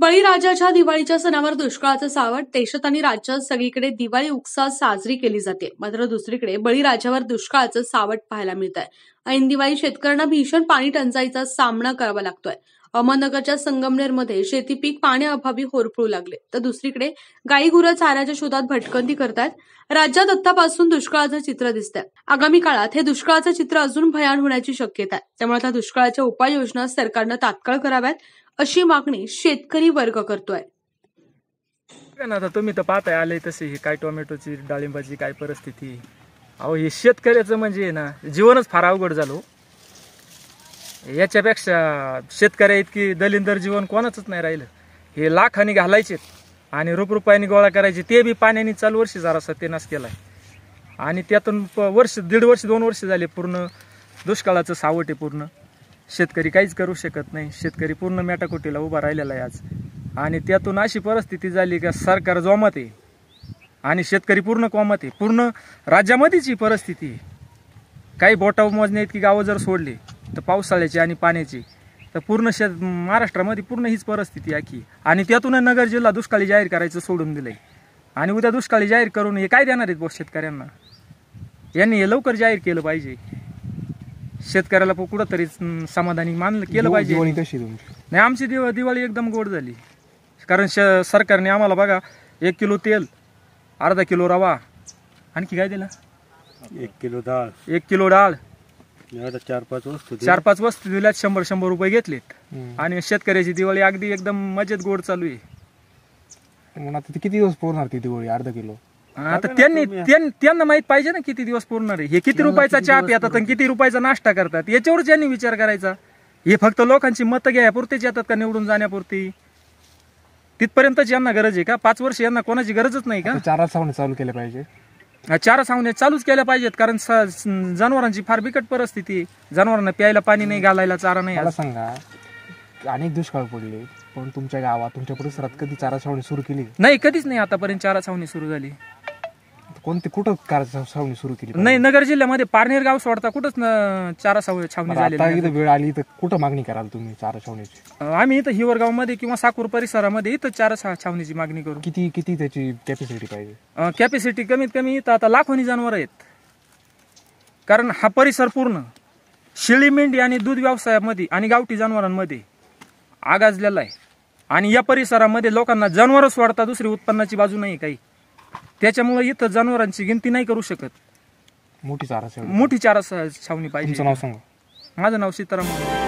बळीराजाच्या दिवाळीच्या सणावर दुष्काळाचं सावट देशात आणि राज्यात सगळीकडे दिवाळी उत्साहात साजरी केली जाते मात्र दुसरीकडे बळीराजावर दुष्काळाचं सावट पाहायला मिळत आहे ऐन दिवाळी शेतकऱ्यांना भीषण पाणी टंचाईचा सामना करावा लागतोय अहमदनगरच्या संगमनेरमध्ये शेती पीक पाण्याअभावी होरपळू लागले तर दुसरीकडे गाई गुरं चाऱ्याच्या शोधात भटकंती करतायत राज्यात आतापासून दुष्काळाचं चित्र दिसतंय आगामी काळात हे दुष्काळाचं चित्र अजून भयान होण्याची शक्यता आहे त्यामुळे आता दुष्काळाच्या उपाययोजना सरकारनं तात्काळ कराव्यात अशी मागणी शेतकरी वर्ग करतोय ना आता तुम्ही तर पाहताय आले तसे काय टोमॅटोची डाळिंबाची काय परिस्थिती अहो हे शेतकऱ्याचं म्हणजे ना जीवनच फार अवघड झालो हो. याच्यापेक्षा शेतकऱ्या इतकी दलिंदर जीवन कोणाचंच नाही राहिलं हे लाखाने घालायचे आणि रुपरुपयाने गोळा करायचे ते बी पाण्याने चालू वर्षी जरा सत्यनाश केलाय आणि त्यातून वर्ष दीड वर्ष दोन वर्ष झाले पूर्ण दुष्काळाचं सावट आहे पूर्ण शेतकरी काहीच करू शकत नाही शेतकरी पूर्ण मेटाकुटीला उभा राहिलेला आहे आज आणि त्यातून अशी परिस्थिती झाली की सरकार जोमत आहे आणि शेतकरी पूर्ण कोमत आहे पूर्ण राज्यामध्येच ही परिस्थिती काही बोटाव मोजणे इतकी गावं जर सोडली तर पावसाळ्याची आणि पाण्याची तर पूर्ण शेत महाराष्ट्रामध्ये पूर्ण हीच परिस्थिती की आणि त्यातून नगर जिल्हा दुष्काळी जाहीर करायचं सोडून दिलं आणि उद्या दुष्काळी जाहीर करून हे काय देणार आहेत बघ शेतकऱ्यांना यांनी हे लवकर जाहीर केलं पाहिजे शेतकऱ्याला पण कुठंतरी समाधानी मानलं केलं पाहिजे नाही आमची दिवा दिवाळी एकदम गोड झाली कारण सरकारने आम्हाला बघा एक किलो तेल अर्धा किलो रवा आणखी काय दिला एक किलो डाळ एक किलो डाळ चार पाच वस्तू चार पाच वस्तू दिल्यात शंभर शंभर रुपये घेतले आणि शेतकऱ्याची दिवाळी अगदी एकदम मजेत गोड चालू आहे किती दिवस पुरणार ती दिवाळी अर्धा किलो आता त्यांनी त्यांना माहित पाहिजे ना किती दिवस पूर्ण हे किती रुपयाचा चहा पितात आणि किती रुपयाचा नाश्ता करतात याच्यावर ज्यांनी विचार करायचा हे फक्त लोकांची मतं घ्यायपुरतीच येतात का निवडून जाण्यापुरती तिथपर्यंत यांना गरज आहे का पाच वर्ष यांना कोणाची गरजच नाही का चारा सावणे चालू केले पाहिजे चारा सावण्या चालूच केल्या पाहिजेत कारण जनावरांची फार बिकट परिस्थिती जनावरांना प्यायला पाणी नाही घालायला चारा नाही सांगा अनेक दुष्काळ पडले पण तुमच्या गावात तुमच्या परिसरात कधी चारा छावणी सुरू केली नाही कधीच नाही आतापर्यंत चारा छावणी सुरू झाली कोणते कुठं कार छावणी सुरू केली नाही नगर जिल्ह्यामध्ये पारनेर गाव सोडता कुठंच चारा छावणी झाली इथं वेळ आली तर कुठं मागणी कराल तुम्ही चारा छावणीची आम्ही इथं हिवरगाव मध्ये किंवा साकूर परिसरामध्ये इथं चारा छावणीची मागणी करू किती किती त्याची कॅपॅसिटी पाहिजे कॅपॅसिटी कमीत कमी इथं आता लाखोनी जनावर आहेत कारण हा परिसर पूर्ण शिळी मेंढी आणि दूध व्यवसायामध्ये आणि गावठी जनावरांमध्ये आगाजलेला आहे आणि या परिसरामध्ये लोकांना जनावरच वाढता दुसरी उत्पन्नाची बाजू नाही काही त्याच्यामुळे इथं जनावरांची गिनती नाही करू शकत मोठी चारा मोठी चारा छावणी पाहिजे माझं नाव सीताराम